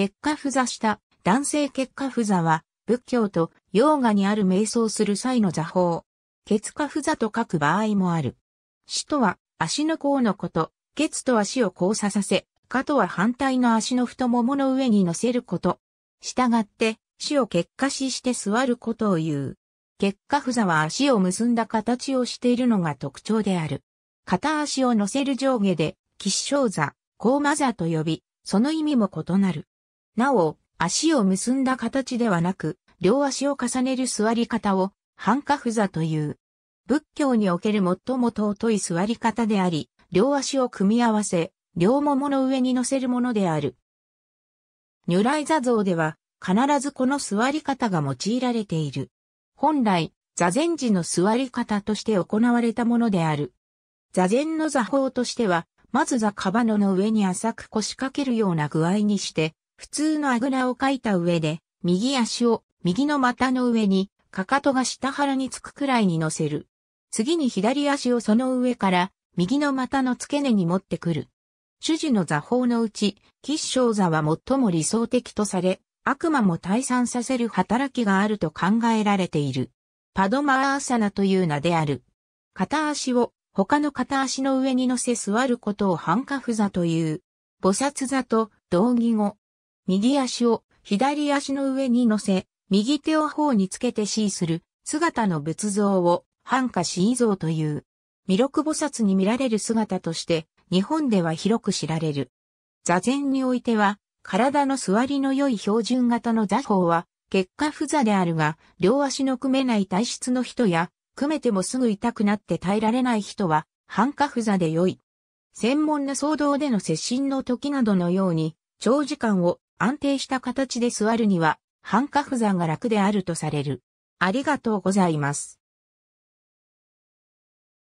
結果不座した男性結果不座は仏教と洋画にある瞑想する際の座法。結果不座と書く場合もある。死とは足の甲のこと、月と足を交差させ、かとは反対の足の太ももの上に乗せること。従って、死を結果死して座ることを言う。結果ふざは足を結んだ形をしているのが特徴である。片足を乗せる上下で、吉祥座、高魔座と呼び、その意味も異なる。なお、足を結んだ形ではなく、両足を重ねる座り方を、半ンカフ座という。仏教における最も尊い座り方であり、両足を組み合わせ、両ももの上に乗せるものである。如来座像では、必ずこの座り方が用いられている。本来、座禅時の座り方として行われたものである。座禅の座法としては、まず座カバノの上に浅く腰掛けるような具合にして、普通のあぐらをかいた上で、右足を右の股の上に、かかとが下腹につくくらいに乗せる。次に左足をその上から、右の股の付け根に持ってくる。主事の座法のうち、吉祥座は最も理想的とされ、悪魔も退散させる働きがあると考えられている。パドマーサナという名である。片足を他の片足の上に乗せ座ることをハンカフ座という。菩薩座と同義語、右足を左足の上に乗せ、右手を頬につけて死する姿の仏像を半下死像という。弥勒菩薩に見られる姿として日本では広く知られる。座禅においては体の座りの良い標準型の座法は結果不座であるが両足の組めない体質の人や組めてもすぐ痛くなって耐えられない人は半華不座で良い。専門な騒動での接心の時などのように長時間を安定した形で座るには、半角不座が楽であるとされる。ありがとうございます。